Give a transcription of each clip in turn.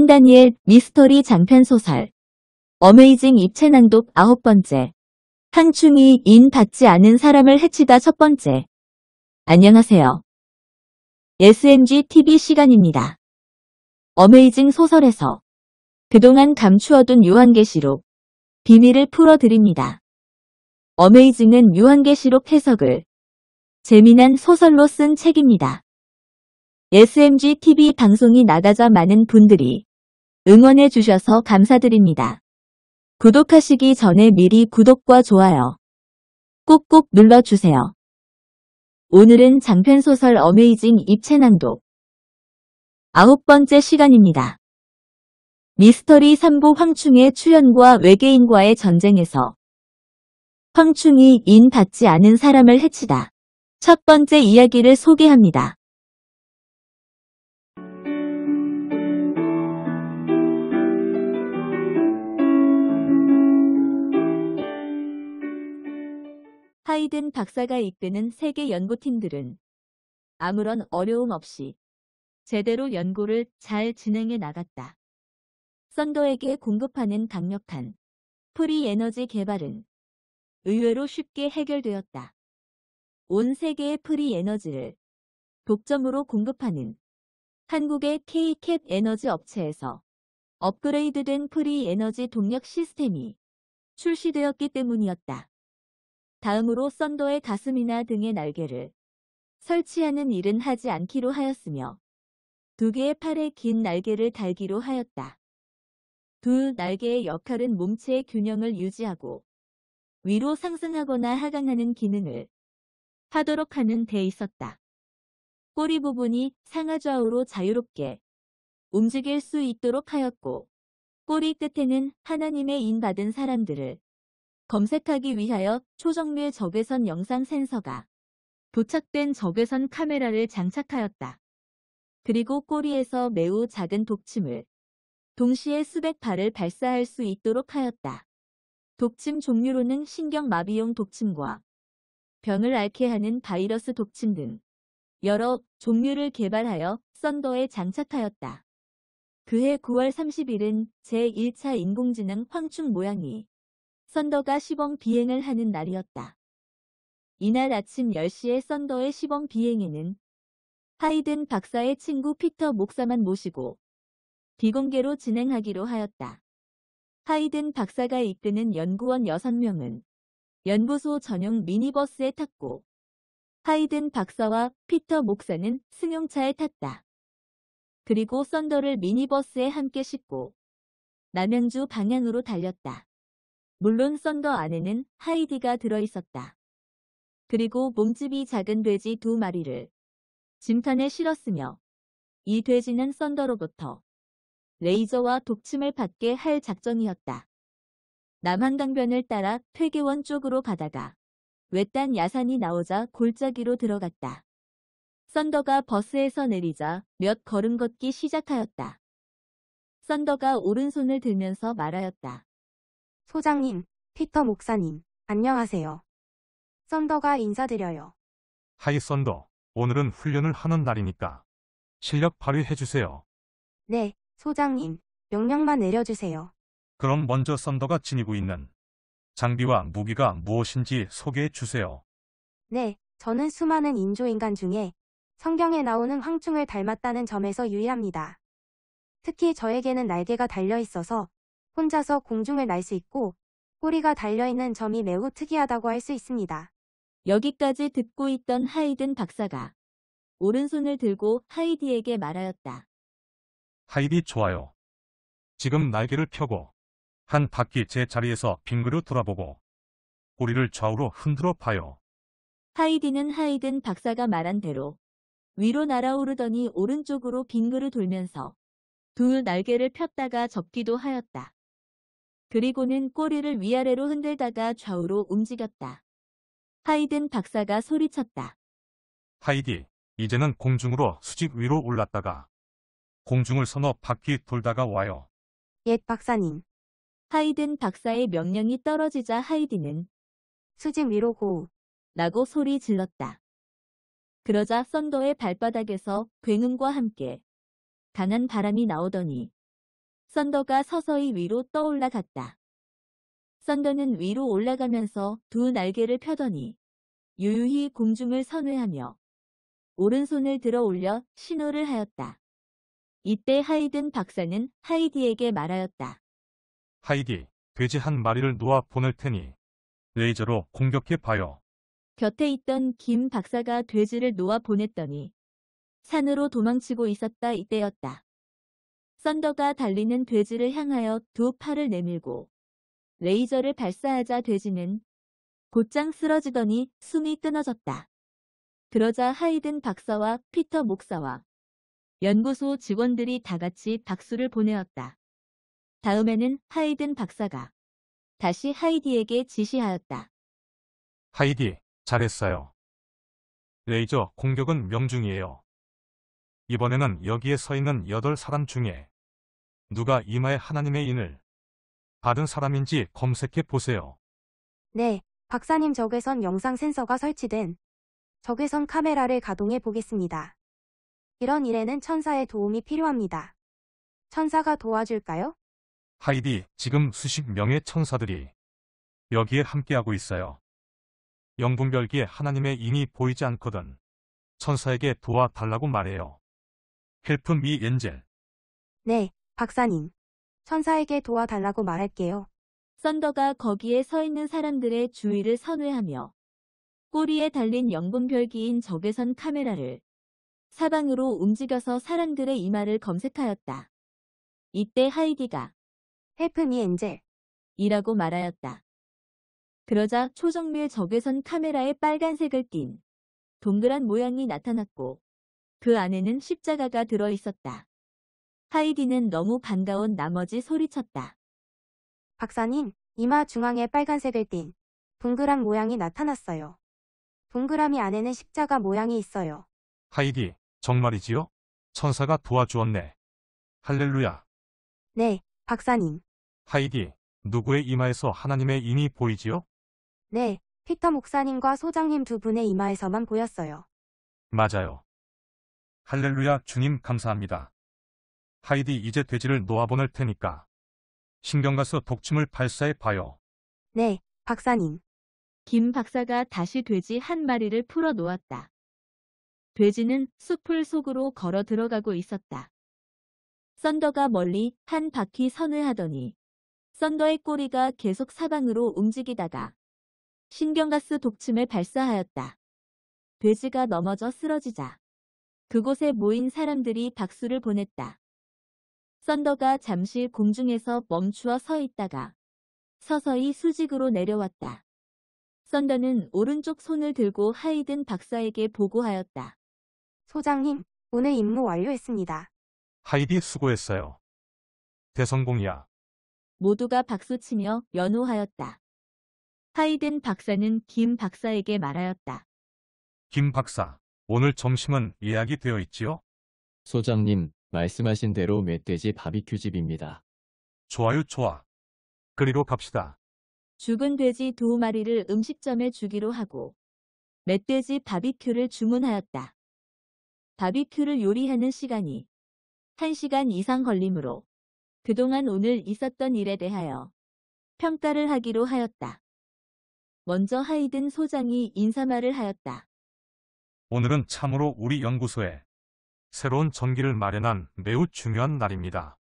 한다니엘 미스터리 장편소설 어메이징 입체 난독 아홉 번째 항충이 인 받지 않은 사람을 해치다 첫 번째 안녕하세요. SMG TV 시간입니다. 어메이징 소설에서 그동안 감추어둔 요한계시록 비밀을 풀어드립니다. 어메이징은 요한계시록 해석을 재미난 소설로 쓴 책입니다. SMG TV 방송이 나가자 많은 분들이 응원해 주셔서 감사드립니다. 구독하시기 전에 미리 구독과 좋아요 꾹꾹 눌러주세요. 오늘은 장편소설 어메이징 입체난독 아홉 번째 시간입니다. 미스터리 3부 황충의 출연과 외계인과의 전쟁에서 황충이 인 받지 않은 사람을 해치다. 첫 번째 이야기를 소개합니다. 하이든 박사가 이끄는 세계 연구팀들은 아무런 어려움 없이 제대로 연구를 잘 진행해 나갔다. 썬더에게 공급하는 강력한 프리 에너지 개발은 의외로 쉽게 해결되었다. 온 세계의 프리 에너지를 독점으로 공급하는 한국의 K캡 에너지 업체에서 업그레이드된 프리 에너지 동력 시스템이 출시되었기 때문이었다. 다음으로 썬더의 가슴이나 등의 날개를 설치하는 일은 하지 않기로 하였으며 두 개의 팔의 긴 날개를 달기로 하였다. 두 날개의 역할은 몸체의 균형을 유지하고 위로 상승하거나 하강하는 기능을 하도록 하는 데 있었다. 꼬리 부분이 상하좌우로 자유롭게 움직일 수 있도록 하였고 꼬리 끝에는 하나님의 인받은 사람들을 검색하기 위하여 초정류의 적외선 영상 센서가 도착된 적외선 카메라를 장착하였다. 그리고 꼬리에서 매우 작은 독침을 동시에 수백 발을 발사할 수 있도록 하였다. 독침 종류로는 신경마비용 독침과 병을 앓게 하는 바이러스 독침 등 여러 종류를 개발하여 썬더에 장착하였다. 그해 9월 30일은 제1차 인공지능 황충 모양이 썬더가 시범 비행을 하는 날이었다. 이날 아침 10시에 썬더의 시범 비행에는 하이든 박사의 친구 피터 목사만 모시고 비공개로 진행하기로 하였다. 하이든 박사가 이끄는 연구원 6명은 연구소 전용 미니버스에 탔고 하이든 박사와 피터 목사는 승용차에 탔다. 그리고 썬더를 미니버스에 함께 싣고 남양주 방향으로 달렸다. 물론 썬더 안에는 하이디가 들어있었다. 그리고 몸집이 작은 돼지 두 마리를 짐탄에 실었으며 이 돼지는 썬더로부터 레이저와 독침을 받게 할 작정이었다. 남한강변을 따라 퇴계원 쪽으로 가다가 외딴 야산이 나오자 골짜기로 들어갔다. 썬더가 버스에서 내리자 몇 걸음 걷기 시작하였다. 썬더가 오른손을 들면서 말하였다. 소장님, 피터 목사님, 안녕하세요. 썬더가 인사드려요. 하이 썬더, 오늘은 훈련을 하는 날이니까 실력 발휘해주세요. 네, 소장님, 명령만 내려주세요. 그럼 먼저 썬더가 지니고 있는 장비와 무기가 무엇인지 소개해주세요. 네, 저는 수많은 인조인간 중에 성경에 나오는 황충을 닮았다는 점에서 유일합니다. 특히 저에게는 날개가 달려있어서 혼자서 공중에날수 있고 꼬리가 달려있는 점이 매우 특이하다고 할 수 있습니다. 여기까지 듣고 있던 하이든 박사가 오른손을 들고 하이디에게 말하였다. 하이디 좋아요. 지금 날개를 펴고 한 바퀴 제 자리에서 빙그르 돌아보고 꼬리를 좌우로 흔들어 봐요. 하이디는 하이든 박사가 말한 대로 위로 날아오르더니 오른쪽으로 빙그르 돌면서 두 날개를 폈다가 접기도 하였다. 그리고는 꼬리를 위아래로 흔들다가 좌우로 움직였다. 하이든 박사가 소리쳤다. 하이디, 이제는 공중으로 수직 위로 올랐다가 공중을 서너 바퀴 돌다가 와요. 옛 박사님. 하이든 박사의 명령이 떨어지자 하이디는 수직 위로 고! 라고 소리 질렀다. 그러자 썬더의 발바닥에서 굉음과 함께 강한 바람이 나오더니 썬더가 서서히 위로 떠올라갔다. 썬더는 위로 올라가면서 두 날개를 펴더니 유유히 공중을 선회하며 오른손을 들어 올려 신호를 하였다. 이때 하이든 박사는 하이디에게 말하였다. 하이디, 돼지 한 마리를 놓아 보낼 테니 레이저로 공격해 봐요. 곁에 있던 김 박사가 돼지를 놓아 보냈더니 산으로 도망치고 있었다 이때였다. 썬더가 달리는 돼지를 향하여 두 팔을 내밀고 레이저를 발사하자 돼지는 곧장 쓰러지더니 숨이 끊어졌다. 그러자 하이든 박사와 피터 목사와 연구소 직원들이 다같이 박수를 보내었다. 다음에는 하이든 박사가 다시 하이디에게 지시하였다. 하이디, 잘했어요. 레이저 공격은 명중이에요. 이번에는 여기에 서 있는 8사람 중에 누가 이마에 하나님의 인을 받은 사람인지 검색해 보세요. 네, 박사님 적외선 영상 센서가 설치된 적외선 카메라를 가동해 보겠습니다. 이런 일에는 천사의 도움이 필요합니다. 천사가 도와줄까요? 하이디, 지금 수십 명의 천사들이 여기에 함께하고 있어요. 영분별기에 하나님의 인이 보이지 않거든 천사에게 도와달라고 말해요. 헬프 미 엔젤 네, 박사님, 천사에게 도와달라고 말할게요. 썬더가 거기에 서 있는 사람들의 주의를 선회하며 꼬리에 달린 영분 별기인 적외선 카메라를 사방으로 움직여서 사람들의 이마를 검색하였다. 이때 하이디가 헬프미 엔젤 이라고 말하였다. 그러자 초정밀 적외선 카메라에 빨간색을 띤 동그란 모양이 나타났고 그 안에는 십자가가 들어있었다. 하이디는 너무 반가운 나머지 소리쳤다. 박사님, 이마 중앙에 빨간색을 띤 동그란 모양이 나타났어요. 동그라미 안에는 십자가 모양이 있어요. 하이디, 정말이지요? 천사가 도와주었네. 할렐루야. 네, 박사님. 하이디, 누구의 이마에서 하나님의 인이 보이지요? 네, 피터 목사님과 소장님 두 분의 이마에서만 보였어요. 맞아요. 할렐루야 주님 감사합니다. 하이디 이제 돼지를 놓아보낼 테니까. 신경가스 독침을 발사해 봐요. 네, 박사님. 김 박사가 다시 돼지 한 마리를 풀어 놓았다. 돼지는 숲을 속으로 걸어 들어가고 있었다. 썬더가 멀리 한 바퀴 선을 하더니 썬더의 꼬리가 계속 사방으로 움직이다가 신경가스 독침을 발사하였다. 돼지가 넘어져 쓰러지자 그곳에 모인 사람들이 박수를 보냈다. 썬더가 잠시 공중에서 멈추어 서 있다가 서서히 수직으로 내려왔다. 썬더는 오른쪽 손을 들고 하이든 박사에게 보고하였다. 소장님, 오늘 임무 완료했습니다. 하이디 수고했어요. 대성공이야. 모두가 박수치며 연호하였다. 하이든 박사는 김 박사에게 말하였다. 김 박사, 오늘 점심은 예약이 되어 있지요? 소장님, 말씀하신 대로 멧돼지 바비큐집입니다. 좋아요 좋아. 그리로 갑시다. 죽은 돼지 두 마리를 음식점에 주기로 하고 멧돼지 바비큐를 주문하였다. 바비큐를 요리하는 시간이 1시간 이상 걸림으로 그동안 오늘 있었던 일에 대하여 평가를 하기로 하였다. 먼저 하이든 소장이 인사말을 하였다. 오늘은 참으로 우리 연구소에 새로운 전기를 마련한 매우 중요한 날입니다.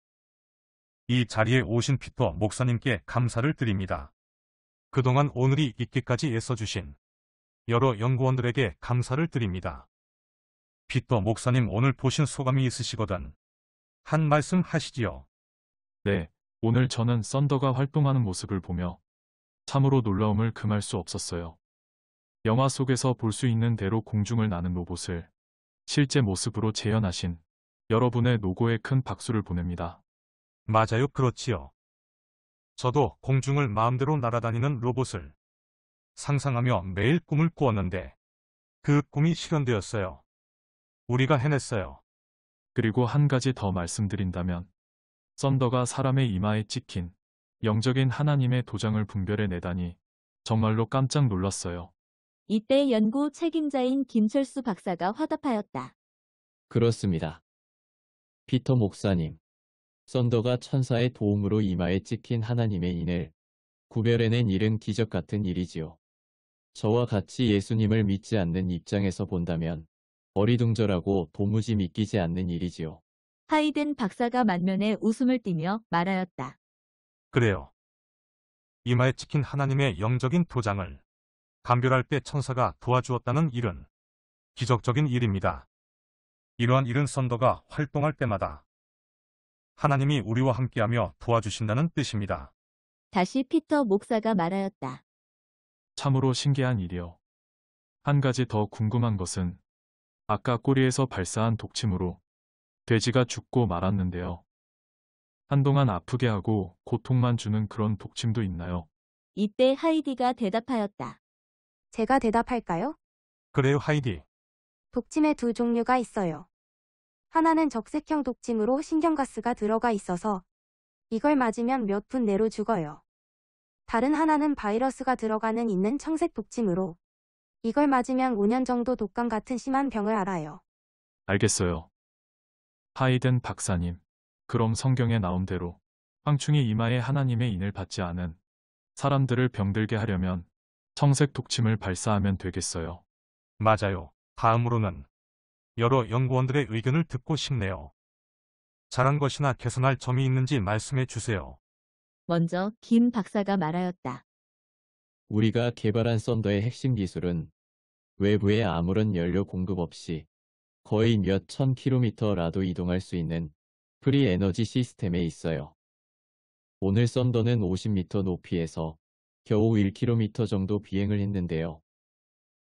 이 자리에 오신 피터 목사님께 감사를 드립니다. 그동안 오늘이 있기까지 애써주신 여러 연구원들에게 감사를 드립니다. 피터 목사님 오늘 보신 소감이 있으시거든 한 말씀 하시지요. 네, 오늘 저는 썬더가 활동하는 모습을 보며 참으로 놀라움을 금할 수 없었어요. 영화 속에서 볼 수 있는 대로 공중을 나는 로봇을 실제 모습으로 재현하신 여러분의 노고에 큰 박수를 보냅니다. 맞아요. 그렇지요. 저도 공중을 마음대로 날아다니는 로봇을 상상하며 매일 꿈을 꾸었는데 그 꿈이 실현되었어요. 우리가 해냈어요. 그리고 한 가지 더 말씀드린다면 썬더가 사람의 이마에 찍힌 영적인 하나님의 도장을 분별해 내다니 정말로 깜짝 놀랐어요. 이때 연구 책임자인 김철수 박사가 화답하였다. 그렇습니다. 피터 목사님, 썬더가 천사의 도움으로 이마에 찍힌 하나님의 인을 구별해낸 일은 기적 같은 일이지요. 저와 같이 예수님을 믿지 않는 입장에서 본다면 어리둥절하고 도무지 믿기지 않는 일이지요. 하이든 박사가 만면에 웃음을 띠며 말하였다. 그래요. 이마에 찍힌 하나님의 영적인 도장을 감별할 때 천사가 도와주었다는 일은 기적적인 일입니다. 이러한 일은 선더가 활동할 때마다 하나님이 우리와 함께하며 도와주신다는 뜻입니다. 다시 피터 목사가 말하였다. 참으로 신기한 일이요. 한 가지 더 궁금한 것은 아까 꼬리에서 발사한 독침으로 돼지가 죽고 말았는데요. 한동안 아프게 하고 고통만 주는 그런 독침도 있나요? 이때 하이디가 대답하였다. 제가 대답할까요? 그래요, 하이디. 독침의 두 종류가 있어요. 하나는 적색형 독침으로 신경가스가 들어가 있어서 이걸 맞으면 몇 분 내로 죽어요. 다른 하나는 바이러스가 들어가는 있는 청색 독침으로 이걸 맞으면 5년 정도 독감 같은 심한 병을 알아요. 알겠어요. 하이든 박사님. 그럼 성경에 나온 대로 황충이 이마에 하나님의 인을 받지 않은 사람들을 병들게 하려면 청색 독침을 발사하면 되겠어요. 맞아요. 다음으로는 여러 연구원들의 의견을 듣고 싶네요. 잘한 것이나 개선할 점이 있는지 말씀해 주세요. 먼저 김 박사가 말하였다. 우리가 개발한 썬더의 핵심 기술은 외부에 아무런 연료 공급 없이 거의 몇 천 킬로미터라도 이동할 수 있는 프리 에너지 시스템에 있어요. 오늘 썬더는 50m 높이에서 겨우 1km 정도 비행을 했는데요.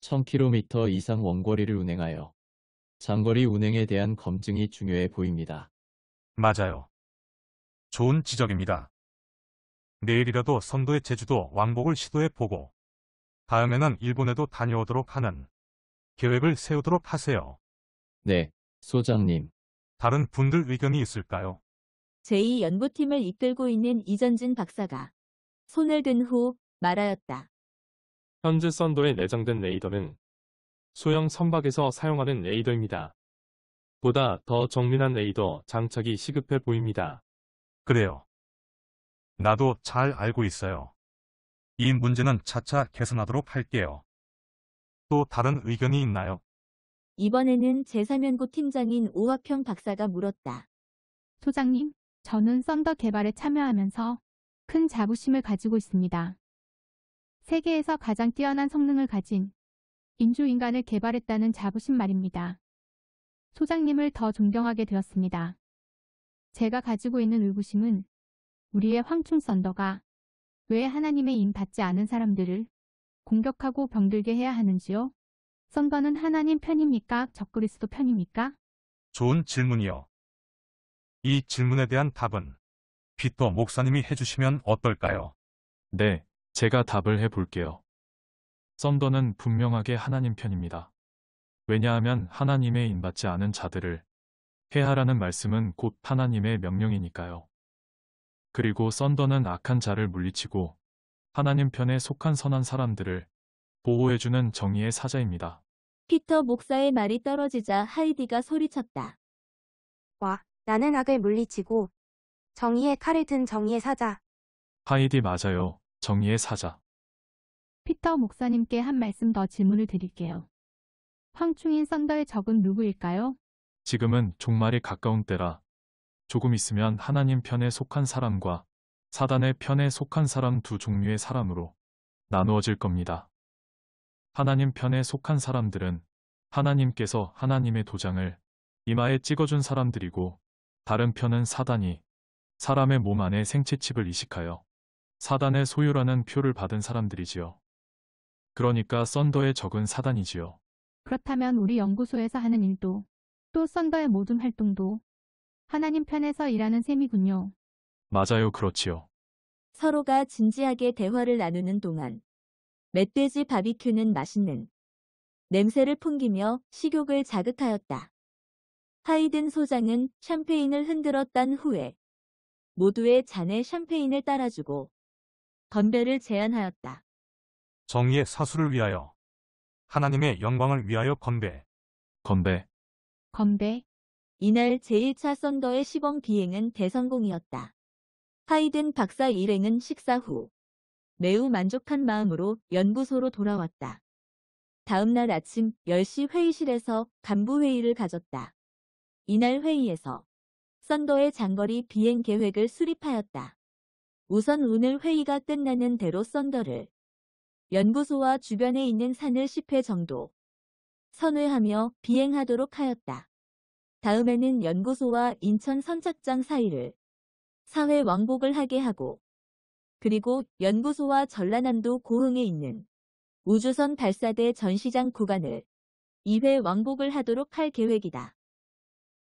1000km 이상 원거리를 운행하여 장거리 운행에 대한 검증이 중요해 보입니다. 맞아요. 좋은 지적입니다. 내일이라도 선도의 제주도 왕복을 시도해보고 다음에는 일본에도 다녀오도록 하는 계획을 세우도록 하세요. 네, 소장님. 다른 분들 의견이 있을까요? 제2연구팀을 이끌고 있는 이전진 박사가 손을 든후 말하였다. 현재 썬더에 내장된 레이더는 소형 선박에서 사용하는 레이더입니다. 보다 더 정밀한 레이더 장착이 시급해 보입니다. 그래요. 나도 잘 알고 있어요. 이 문제는 차차 개선하도록 할게요. 또 다른 의견이 있나요? 이번에는 제3연구 팀장인 오화평 박사가 물었다. 소장님, 저는 썬더 개발에 참여하면서 큰 자부심을 가지고 있습니다. 세계에서 가장 뛰어난 성능을 가진 인조인간을 개발했다는 자부심 말입니다. 소장님을 더 존경하게 되었습니다. 제가 가지고 있는 의구심은 우리의 황충 썬더가 왜 하나님의 임 받지 않은 사람들을 공격하고 병들게 해야 하는지요? 썬더는 하나님 편입니까? 적그리스도 편입니까? 좋은 질문이요. 이 질문에 대한 답은 피터 목사님이 해주시면 어떨까요? 네, 제가 답을 해볼게요. 썬더는 분명하게 하나님 편입니다. 왜냐하면 하나님의 인받지 않은 자들을 해하라는 말씀은 곧 하나님의 명령이니까요. 그리고 썬더는 악한 자를 물리치고 하나님 편에 속한 선한 사람들을 보호해주는 정의의 사자입니다. 피터 목사의 말이 떨어지자 하이디가 소리쳤다. 와, 나는 악을 물리치고 정의의 칼을 든 정의의 사자. 하이디 맞아요. 정의의 사자. 피터 목사님께 한 말씀 더 질문을 드릴게요. 황충인 썬더의 적은 누구일까요? 지금은 종말이 가까운 때라 조금 있으면 하나님 편에 속한 사람과 사단의 편에 속한 사람 두 종류의 사람으로 나누어질 겁니다. 하나님 편에 속한 사람들은 하나님께서 하나님의 도장을 이마에 찍어준 사람들이고 다른 편은 사단이 사람의 몸 안에 생체칩을 이식하여 사단의 소유라는 표를 받은 사람들이지요. 그러니까 썬더의 적은 사단이지요. 그렇다면 우리 연구소에서 하는 일도 또 썬더의 모든 활동도 하나님 편에서 일하는 셈이군요. 맞아요, 그렇지요. 서로가 진지하게 대화를 나누는 동안 멧돼지 바비큐는 맛있는 냄새를 풍기며 식욕을 자극하였다. 하이든 소장은 샴페인을 흔들었딴 후에 모두의 잔에 샴페인을 따라주고 건배를 제안하였다. 정의의 사수를 위하여 하나님의 영광을 위하여 건배 건배 건배 이날 제1차 썬더의 시범 비행은 대성공이었다. 하이든 박사 일행은 식사 후 매우 만족한 마음으로 연구소로 돌아왔다. 다음날 아침 10시 회의실에서 간부회의를 가졌다. 이날 회의에서 썬더의 장거리 비행 계획을 수립하였다. 우선 오늘 회의가 끝나는 대로 썬더를 연구소와 주변에 있는 산을 10회 정도 선회하며 비행하도록 하였다. 다음에는 연구소와 인천 선착장 사이를 사회 왕복을 하게 하고 그리고 연구소와 전라남도 고흥에 있는 우주선 발사대 전시장 구간을 2회 왕복을 하도록 할 계획이다.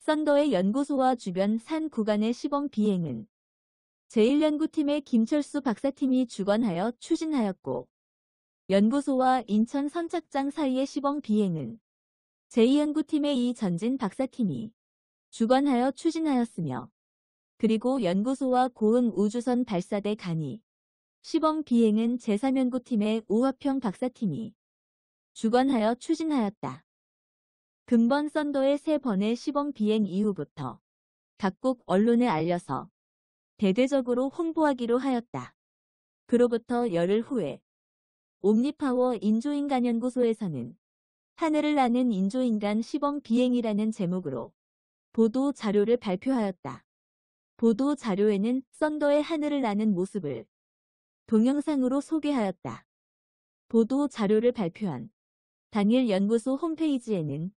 썬더의 연구소와 주변 산 구간의 시범 비행은 제1연구팀의 김철수 박사팀이 주관하여 추진하였고 연구소와 인천 선착장 사이의 시범 비행은 제2연구팀의 이전진 박사팀이 주관하여 추진하였으며 그리고 연구소와 고흥 우주선 발사대 간이 시범 비행은 제3연구팀의 우화평 박사팀이 주관하여 추진하였다. 금번 선도의 세 번의 시범 비행 이후부터 각국 언론에 알려서 대대적으로 홍보하기로 하였다. 그로부터 열흘 후에 옴니파워 인조인간연구소에서는 하늘을 나는 인조인간 시범 비행이라는 제목으로 보도 자료를 발표하였다. 보도 자료에는 썬더의 하늘을 나는 모습을 동영상으로 소개하였다. 보도 자료를 발표한 당일 연구소 홈페이지에는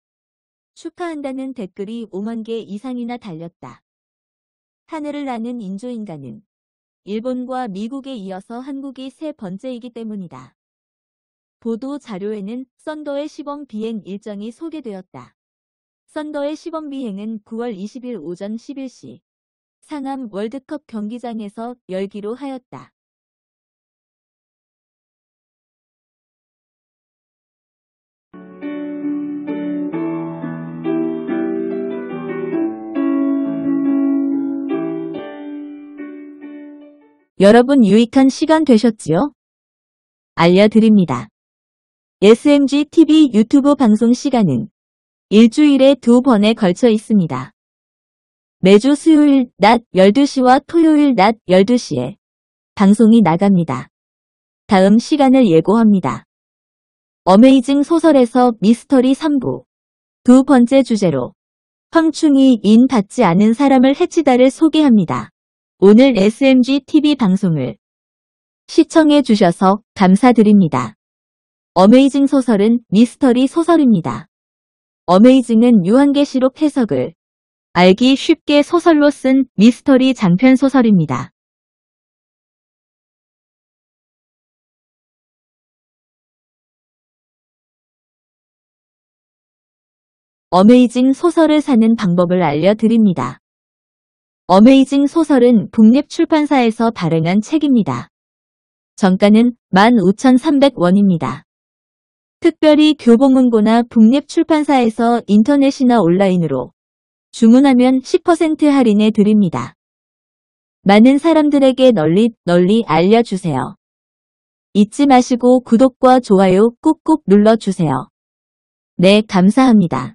축하한다는 댓글이 5만 개 이상이나 달렸다. 하늘을 나는 인조인간은 일본과 미국에 이어서 한국이 세 번째이기 때문이다. 보도 자료에는 썬더의 시범 비행 일정이 소개되었다. 썬더의 시범 비행은 9월 20일 오전 11시 상암 월드컵 경기장에서 열기로 하였다. 여러분 유익한 시간 되셨지요? 알려드립니다. SMG TV 유튜브 방송 시간은 일주일에 두 번에 걸쳐 있습니다. 매주 수요일 낮 12시와 토요일 낮 12시에 방송이 나갑니다. 다음 시간을 예고합니다. 어메이징 소설에서 미스터리 3부 두 번째 주제로 황충이 인 받지 않은 사람을 해치다를 소개합니다. 오늘 SMG TV 방송을 시청해 주셔서 감사드립니다. 어메이징 소설은 미스터리 소설입니다. 어메이징은 유한계시록 해석을 알기 쉽게 소설로 쓴 미스터리 장편 소설입니다. 어메이징 소설을 사는 방법을 알려드립니다. 어메이징 소설은 북립출판사에서 발행한 책입니다. 정가는 15,300원입니다. 특별히 교보문고나 북립출판사에서 인터넷이나 온라인으로 주문하면 10% 할인해 드립니다. 많은 사람들에게 널리 널리 알려주세요. 잊지 마시고 구독과 좋아요 꾹꾹 눌러주세요. 네, 감사합니다.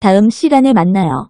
다음 시간에 만나요.